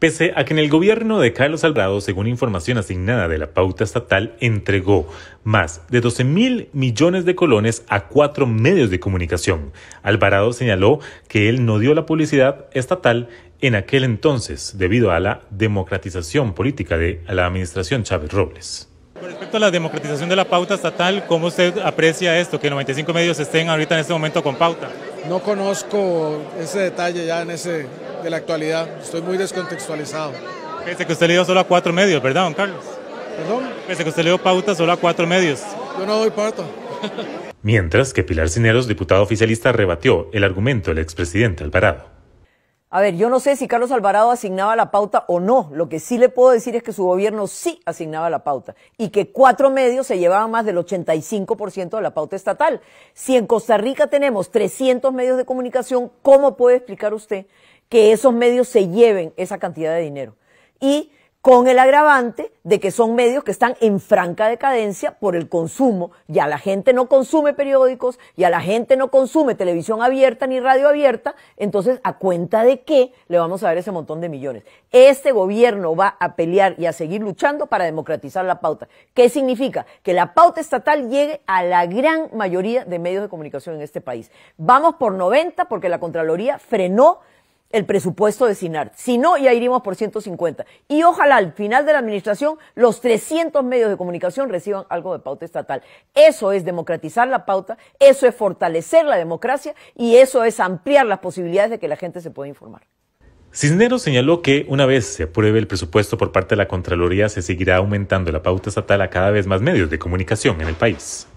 pese a que en el gobierno de Carlos Alvarado, según información asignada de la pauta estatal, entregó más de 12 mil millones de colones a cuatro medios de comunicación. Alvarado señaló que él no dio la publicidad estatal en aquel entonces debido a la democratización política de la administración Chávez Robles. Con respecto a la democratización de la pauta estatal, ¿cómo usted aprecia esto, que 95 medios estén ahorita en este momento con pauta? No conozco ese detalle ya en ese, de la actualidad. Estoy muy descontextualizado. Pese que usted le dio solo a cuatro medios, ¿verdad, don Carlos? ¿Perdón? Pese que usted le dio pauta solo a cuatro medios. Yo no doy pauta. Mientras que Pilar Cineros, diputado oficialista, rebatió el argumento del expresidente Alvarado. A ver, yo no sé si Carlos Alvarado asignaba la pauta o no. Lo que sí le puedo decir es que su gobierno sí asignaba la pauta y que cuatro medios se llevaban más del 85% de la pauta estatal. Si en Costa Rica tenemos 300 medios de comunicación, ¿cómo puede explicar usted que esos medios se lleven esa cantidad de dinero. Y con el agravante de que son medios que están en franca decadencia por el consumo. Ya la gente no consume periódicos, ya la gente no consume televisión abierta ni radio abierta, entonces a cuenta de qué le vamos a dar ese montón de millones. Este gobierno va a pelear y a seguir luchando para democratizar la pauta. ¿Qué significa? Que la pauta estatal llegue a la gran mayoría de medios de comunicación en este país. Vamos por 90 porque la Contraloría frenó el presupuesto de SINAR, Si no, ya iríamos por 150. Y ojalá al final de la administración los 300 medios de comunicación reciban algo de pauta estatal. Eso es democratizar la pauta, eso es fortalecer la democracia y eso es ampliar las posibilidades de que la gente se pueda informar. Cisneros señaló que una vez se apruebe el presupuesto por parte de la Contraloría se seguirá aumentando la pauta estatal a cada vez más medios de comunicación en el país.